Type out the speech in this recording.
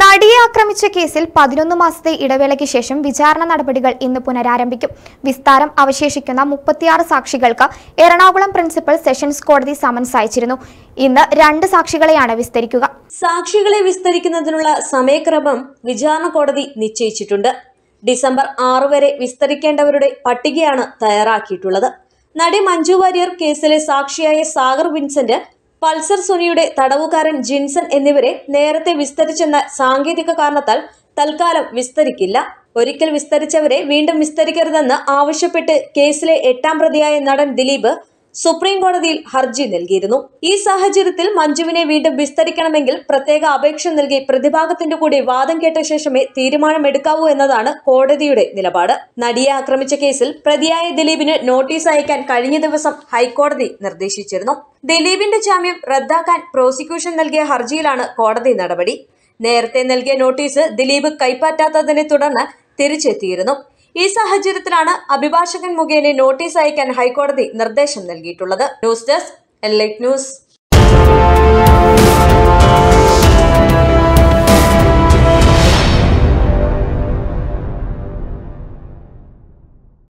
നടിയെ ആക്രമിച്ച കേസിൽ പതിനൊന്ന് മാസത്തെ ഇടവേളയ്ക്ക് ശേഷം വിചാരണ നടപടികൾ ഇന്ന് പുനരാരംഭിക്കും വിസ്താരം അവശേഷിക്കുന്ന മുപ്പത്തിയാറ് സാക്ഷികൾക്ക് എറണാകുളം പ്രിൻസിപ്പൽ സെഷൻസ് കോടതി സമൻസ് അയച്ചിരുന്നു ഇന്ന് രണ്ട് സാക്ഷികളെയാണ് വിസ്തരിക്കുക സാക്ഷികളെ വിസ്തരിക്കുന്നതിനുള്ള സമയക്രമം വിചാരണ കോടതി നിശ്ചയിച്ചിട്ടുണ്ട് ഡിസംബർ ആറ് വരെ വിസ്തരിക്കേണ്ടവരുടെ പട്ടികയാണ് തയ്യാറാക്കിയിട്ടുള്ളത് നടി മഞ്ജു വാര്യർ കേസിലെ സാക്ഷിയായ സാഗർ വിൻസെന്റ് പൾസർ സുനിയുടെ തടവുകാരൻ ജിൻസൺ എന്നിവരെ നേരത്തെ വിസ്തരിച്ചെന്ന സാങ്കേതിക കാരണത്താൽ തൽക്കാലം വിസ്തരിക്കില്ല ഒരിക്കൽ വിസ്തരിച്ചവരെ വീണ്ടും വിസ്തരിക്കരുതെന്ന് ആവശ്യപ്പെട്ട് കേസിലെ എട്ടാം പ്രതിയായ നടൻ ദിലീപ് സുപ്രീം കോടതിയിൽ ഹർജി നൽകിയിരുന്നു ഈ സാഹചര്യത്തിൽ മഞ്ജുവിനെ വീണ്ടും വിസ്തരിക്കണമെങ്കിൽ പ്രത്യേക അപേക്ഷ നൽകി പ്രതിഭാഗത്തിന്റെ കൂടി വാദം കേട്ട ശേഷമേ തീരുമാനമെടുക്കാവൂ എന്നതാണ് കോടതിയുടെ നിലപാട് നടിയെ ആക്രമിച്ച കേസിൽ പ്രതിയായ ദിലീപിന് നോട്ടീസ് അയക്കാൻ കഴിഞ്ഞ ദിവസം ഹൈക്കോടതി നിർദ്ദേശിച്ചിരുന്നു ദിലീപിന്റെ ജാമ്യം റദ്ദാക്കാൻ പ്രോസിക്യൂഷൻ നൽകിയ ഹർജിയിലാണ് കോടതി നടപടി നേരത്തെ നൽകിയ നോട്ടീസ് ദിലീപ് കൈപ്പറ്റാത്തതിനെ തുടർന്ന് തിരിച്ചെത്തിയിരുന്നു ഈ സാഹചര്യത്തിലാണ് അഭിഭാഷകൻ മുഖേന നോട്ടീസ് അയക്കാൻ ഹൈക്കോടതി നിർദ്ദേശം നൽകിയിട്ടുള്ളത് ന്യൂസ് ഡെസ്ക് ലൈറ്റ് ന്യൂസ്